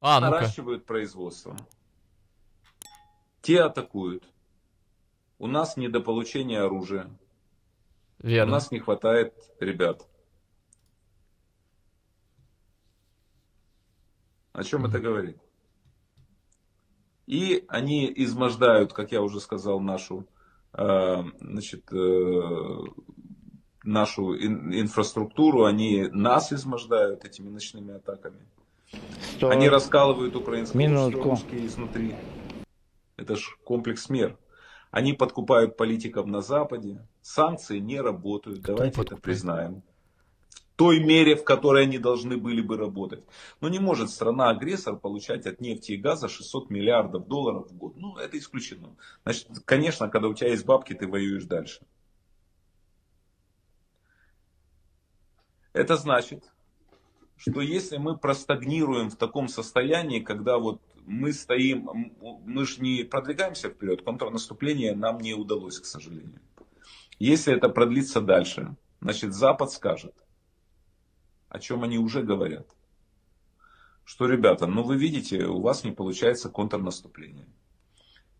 А, ну наращивают производство. Те атакуют. У нас недополучение оружия. Верно. У нас не хватает ребят. О чем mm это говорит? И они измождают, как я уже сказал, нашу, э, значит, э, нашу ин- инфраструктуру. Они нас измождают этими ночными атаками. 100... Они раскалывают украинские Минутку. изнутри. Это ж комплекс мер. Они подкупают политикам на Западе. Санкции не работают. Кто Давайте подкупает? это признаем. В той мере, в которой они должны были бы работать. Но не может страна-агрессор получать от нефти и газа 600 миллиардов долларов в год. Ну, это исключено. Значит, конечно, когда у тебя есть бабки, ты воюешь дальше. Это значит, что если мы простагнируем в таком состоянии, когда вот мы стоим, мы же не продвигаемся вперед, контрнаступление нам не удалось, к сожалению. Если это продлится дальше, значит Запад скажет, о чем они уже говорят, что, ребята, ну вы видите, у вас не получается контрнаступление.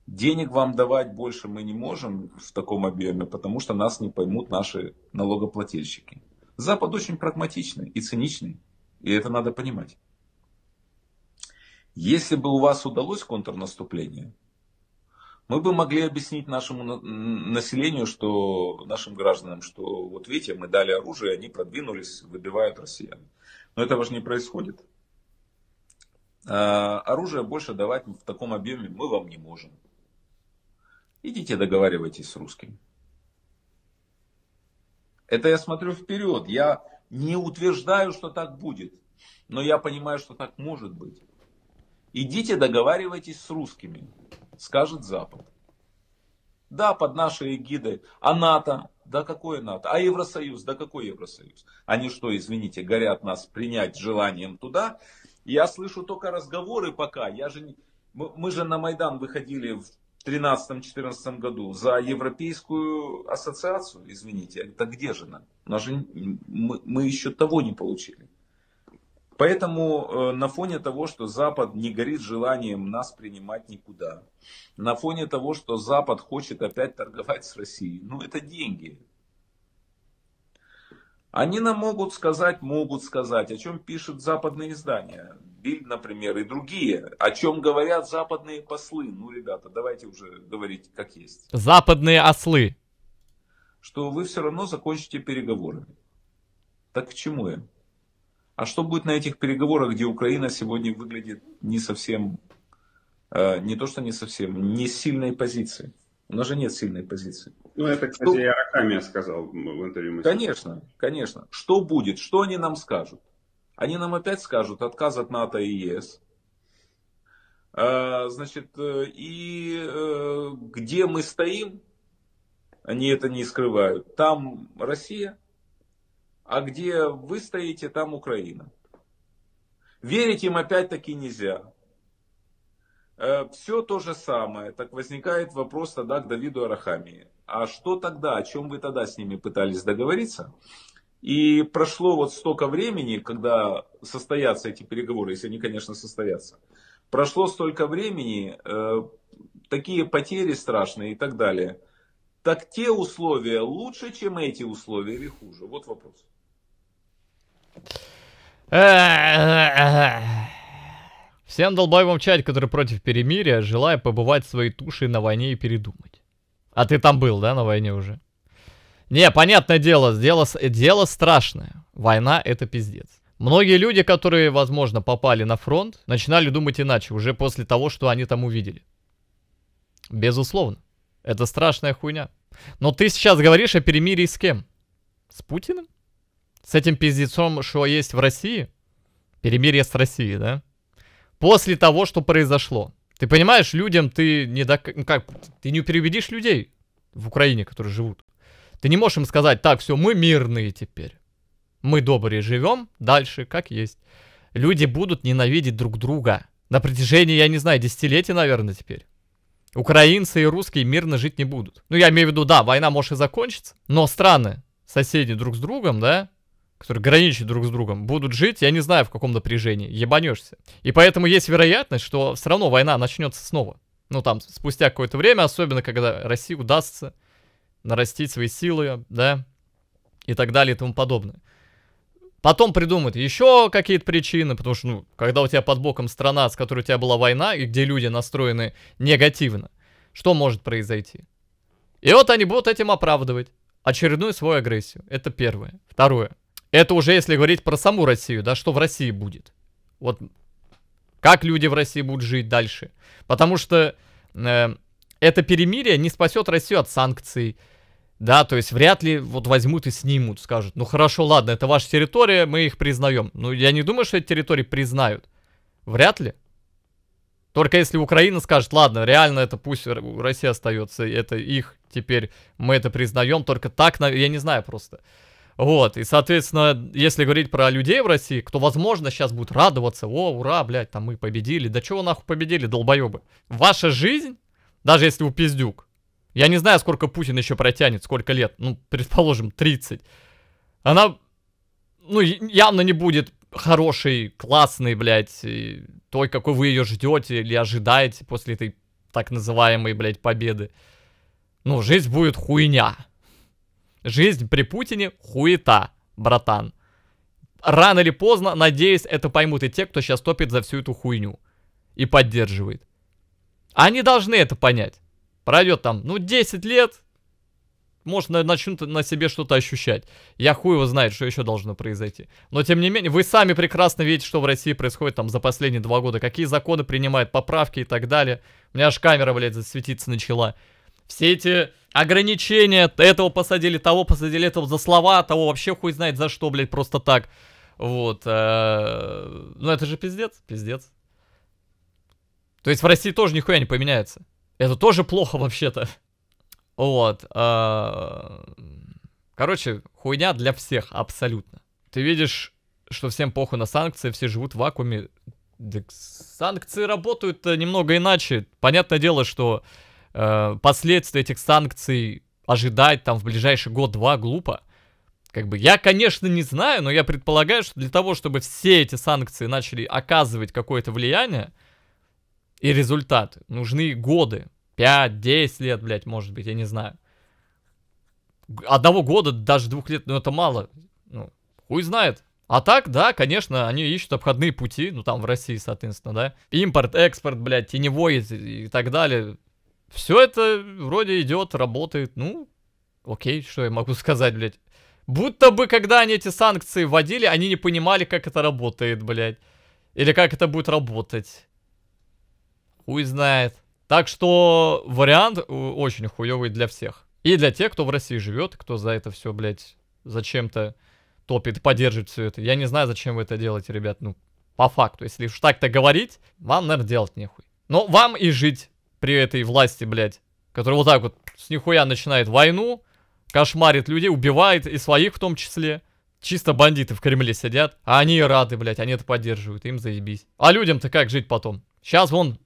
Денег вам давать больше мы не можем в таком объеме, потому что нас не поймут наши налогоплательщики. Запад очень прагматичный и циничный. И это надо понимать. Если бы у вас удалось контрнаступление, мы бы могли объяснить нашему населению, что нашим гражданам, что вот видите, мы дали оружие, они продвинулись, выбивают россиян. Но этого же не происходит. А, оружие больше давать в таком объеме мы вам не можем. Идите договаривайтесь с русскими. Это я смотрю вперед. Я не утверждаю, что так будет, но я понимаю, что так может быть. Идите договаривайтесь с русскими, скажет Запад. Да, под нашей эгидой. А НАТО? Да какой НАТО? А Евросоюз? Да какой Евросоюз? Они что, извините, горят нас принять желанием туда? Я слышу только разговоры пока. Я же, мы, мы же на Майдан выходили в 2013-2014 году за Европейскую ассоциацию, извините, это где же нам? Нас же, мы, мы еще того не получили. Поэтому э, на фоне того, что Запад не горит желанием нас принимать никуда, на фоне того, что Запад хочет опять торговать с Россией, ну это деньги. Они нам могут сказать, могут сказать, о чем пишут западные издания. Бильд, например, и другие, о чем говорят западные послы. Ну, ребята, давайте уже говорить как есть. Западные ослы. Что вы все равно закончите переговоры. Так к чему я? А что будет на этих переговорах, где Украина сегодня выглядит не совсем, э, не то что не совсем, не сильной позиции? У нас же нет сильной позиции. Ну, это, кстати, что... Аракамия сказал в интервью. Конечно, конечно. Что будет? Что они нам скажут? Они нам опять скажут отказ от НАТО и ЕС. А, значит, э, и э, где мы стоим, они это не скрывают. Там Россия, а где вы стоите, там Украина. Верить им опять-таки нельзя. Э, Все то же самое. Так возникает вопрос тогда к Давиду Арахамии. А что тогда, о чем вы тогда с ними пытались договориться? И прошло вот столько времени, когда состоятся эти переговоры, если они, конечно, состоятся. Прошло столько времени, э, такие потери страшные и так далее. Так те условия лучше, чем эти условия или хуже? Вот вопрос. Всем долбоевым чате, который против перемирия, желаю побывать своей тушей на войне и передумать. А ты там был, да, на войне уже? Не, понятное дело, дело, дело страшное. Война это пиздец. Многие люди, которые, возможно, попали на фронт, начинали думать иначе уже после того, что они там увидели. Безусловно. Это страшная хуйня. Но ты сейчас говоришь о перемирии с кем? С Путиным? С этим пиздецом, что есть в России? Перемирие с Россией, да? После того, что произошло. Ты понимаешь, людям ты не док... Ну, как ты не переубедишь людей в Украине, которые живут. Ты не можешь им сказать, так, все, мы мирные теперь. Мы добрые живем, дальше как есть. Люди будут ненавидеть друг друга. На протяжении, я не знаю, десятилетий, наверное, теперь. Украинцы и русские мирно жить не будут. Ну, я имею в виду, да, война может и закончиться, но страны, соседи друг с другом, да, которые граничат друг с другом, будут жить, я не знаю, в каком напряжении, ебанешься. И поэтому есть вероятность, что все равно война начнется снова. Ну, там, спустя какое-то время, особенно когда России удастся нарастить свои силы, да, и так далее и тому подобное. Потом придумают еще какие-то причины, потому что, ну, когда у тебя под боком страна, с которой у тебя была война, и где люди настроены негативно, что может произойти? И вот они будут этим оправдывать очередную свою агрессию. Это первое. Второе. Это уже если говорить про саму Россию, да, что в России будет. Вот как люди в России будут жить дальше. Потому что э, это перемирие не спасет Россию от санкций. Да, то есть вряд ли вот возьмут и снимут, скажут, ну хорошо, ладно, это ваша территория, мы их признаем. Ну, я не думаю, что эти территории признают. Вряд ли. Только если Украина скажет, ладно, реально это пусть Россия остается, это их теперь, мы это признаем, только так, я не знаю просто. Вот, и, соответственно, если говорить про людей в России, кто, возможно, сейчас будет радоваться, о, ура, блядь, там мы победили, да чего нахуй победили, долбоебы. Ваша жизнь даже если у пиздюк. Я не знаю, сколько Путин еще протянет, сколько лет. Ну, предположим, 30. Она, ну, явно не будет хорошей, классной, блядь, той, какой вы ее ждете или ожидаете после этой так называемой, блядь, победы. Ну, жизнь будет хуйня. Жизнь при Путине хуета, братан. Рано или поздно, надеюсь, это поймут и те, кто сейчас топит за всю эту хуйню. И поддерживает. Они должны это понять. Пройдет там, ну, 10 лет, может, начнут на себе что-то ощущать. Я хуй его знает, что еще должно произойти. Но, тем не менее, вы сами прекрасно видите, что в России происходит там за последние два года. Какие законы принимают, поправки и так далее. У меня аж камера, блядь, засветиться начала. Все эти ограничения, этого посадили, того посадили, этого за слова, того вообще хуй знает за что, блядь, просто так. Вот. Э, ну, это же пиздец, пиздец. То есть в России тоже нихуя не поменяется. Это тоже плохо вообще-то. Вот. А, короче, хуйня для всех абсолютно. Ты видишь, что всем похуй на санкции, все живут в вакууме. санкции работают немного иначе. Понятное дело, что э, последствия этих санкций ожидать там в ближайший год-два глупо. Как бы я, конечно, не знаю, но я предполагаю, что для того, чтобы все эти санкции начали оказывать какое-то влияние, и результаты. Нужны годы. 5-10 лет, блядь, может быть, я не знаю. Одного года, даже двух лет, ну это мало. Ну, хуй знает. А так, да, конечно, они ищут обходные пути, ну там в России, соответственно, да. Импорт, экспорт, блядь, теневой и, и так далее. Все это вроде идет, работает, ну, окей, что я могу сказать, блядь. Будто бы, когда они эти санкции вводили, они не понимали, как это работает, блядь. Или как это будет работать. Хуй знает. Так что вариант э, очень хуевый для всех. И для тех, кто в России живет, кто за это все, блядь, зачем-то топит, поддерживает все это. Я не знаю, зачем вы это делаете, ребят. Ну, по факту, если уж так-то говорить, вам, наверное, делать нехуй. Но вам и жить при этой власти, блядь, которая вот так вот с нихуя начинает войну, кошмарит людей, убивает и своих в том числе. Чисто бандиты в Кремле сидят, а они рады, блядь, они это поддерживают, им заебись. А людям-то как жить потом? Сейчас вон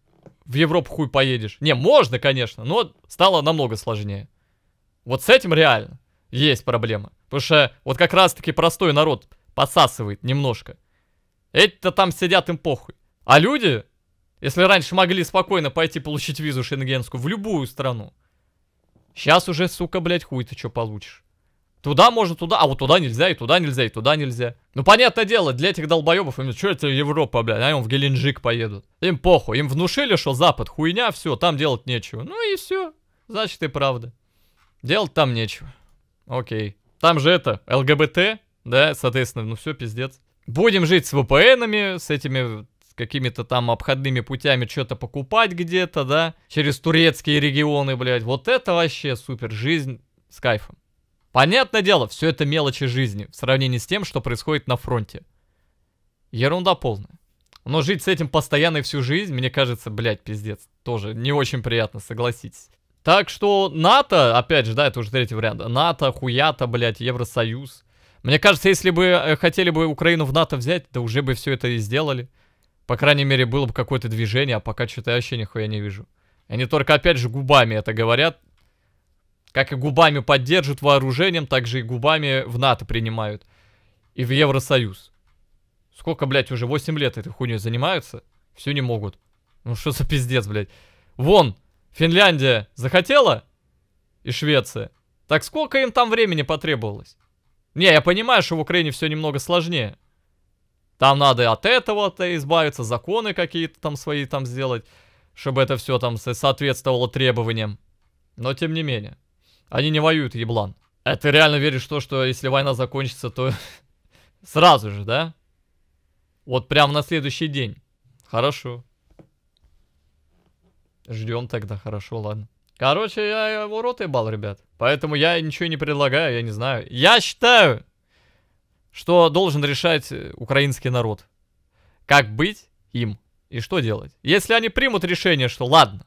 в Европу хуй поедешь. Не, можно, конечно, но стало намного сложнее. Вот с этим реально есть проблема. Потому что вот как раз-таки простой народ посасывает немножко. Эти-то там сидят им похуй. А люди, если раньше могли спокойно пойти получить визу шенгенскую в любую страну, сейчас уже, сука, блядь, хуй ты что получишь. Туда можно, туда, а вот туда нельзя, и туда нельзя, и туда нельзя. Ну, понятное дело, для этих долбоебов, им, что это Европа, блядь, они в Геленджик поедут. Им похуй, им внушили, что Запад хуйня, все, там делать нечего. Ну и все, значит и правда. Делать там нечего. Окей. Там же это, ЛГБТ, да, соответственно, ну все, пиздец. Будем жить с vpn с этими какими-то там обходными путями что-то покупать где-то, да, через турецкие регионы, блядь. Вот это вообще супер, жизнь с кайфом. Понятное дело, все это мелочи жизни в сравнении с тем, что происходит на фронте. Ерунда полная. Но жить с этим постоянно и всю жизнь, мне кажется, блядь, пиздец, тоже не очень приятно, согласитесь. Так что НАТО, опять же, да, это уже третий вариант. НАТО, хуята, блядь, Евросоюз. Мне кажется, если бы э, хотели бы Украину в НАТО взять, да уже бы все это и сделали. По крайней мере, было бы какое-то движение, а пока что-то я вообще нихуя не вижу. Они только, опять же, губами это говорят, как и губами поддержат вооружением, так же и губами в НАТО принимают. И в Евросоюз. Сколько, блядь, уже 8 лет этой хуйней занимаются? Все не могут. Ну что за пиздец, блядь. Вон, Финляндия захотела? И Швеция. Так сколько им там времени потребовалось? Не, я понимаю, что в Украине все немного сложнее. Там надо от этого-то избавиться, законы какие-то там свои там сделать, чтобы это все там соответствовало требованиям. Но тем не менее. Они не воюют, еблан. А ты реально веришь в то, что если война закончится, то сразу же, да? Вот прямо на следующий день. Хорошо. Ждем тогда, хорошо, ладно. Короче, я его рот ебал, ребят. Поэтому я ничего не предлагаю, я не знаю. Я считаю, что должен решать э, украинский народ. Как быть им и что делать. Если они примут решение, что ладно,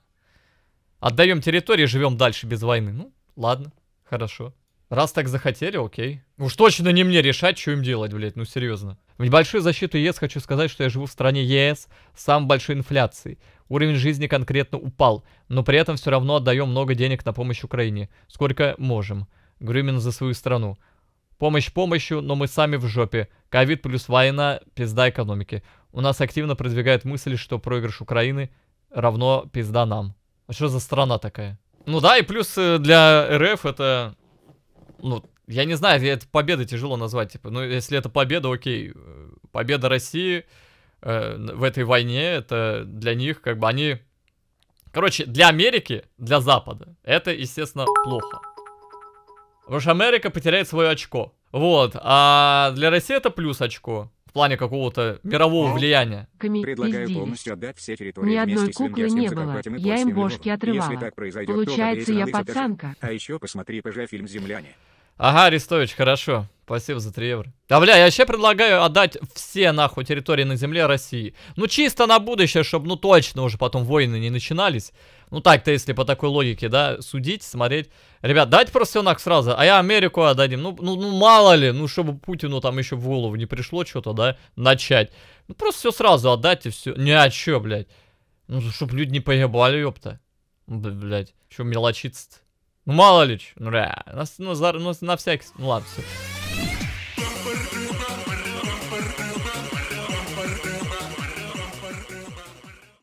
отдаем территории, живем дальше без войны, ну, Ладно, хорошо. Раз так захотели, окей. Ну уж точно не мне решать, что им делать, блядь, ну серьезно. В небольшую защиту ЕС хочу сказать, что я живу в стране ЕС с самой большой инфляцией. Уровень жизни конкретно упал, но при этом все равно отдаем много денег на помощь Украине. Сколько можем. Говорю именно за свою страну. Помощь помощью, но мы сами в жопе. Ковид плюс война, пизда экономики. У нас активно продвигают мысль, что проигрыш Украины равно пизда нам. А что за страна такая? Ну да, и плюс э, для РФ это... Ну, я не знаю, это победа тяжело назвать, типа. Ну, если это победа, окей. Э, победа России э, в этой войне, это для них, как бы, они... Короче, для Америки, для Запада, это, естественно, плохо. Потому что Америка потеряет свое очко. Вот, а для России это плюс очко в плане какого-то мирового влияния. Предлагаю полностью отдать все территории Ни одной куклы не было. Я им бошки отрывала. Получается, я пацанка. А еще посмотри ПЖ фильм «Земляне». Ага, Арестович, хорошо. Спасибо за 3 евро. Да бля, я вообще предлагаю отдать все нахуй территории на земле России. Ну чисто на будущее, чтобы ну точно уже потом войны не начинались. Ну так-то если по такой логике, да, судить, смотреть. Ребят, дать просто все нах сразу, а я Америку отдадим. Ну, ну, ну мало ли, ну чтобы Путину там еще в голову не пришло что-то, да, начать. Ну просто все сразу отдайте все. ни а о чё, блядь? Ну чтобы люди не поебали, ёпта. Блядь, чё мелочиться-то? Ну мало ли, ну, да, нас, ну, за, ну на всякий, ну ладно, все.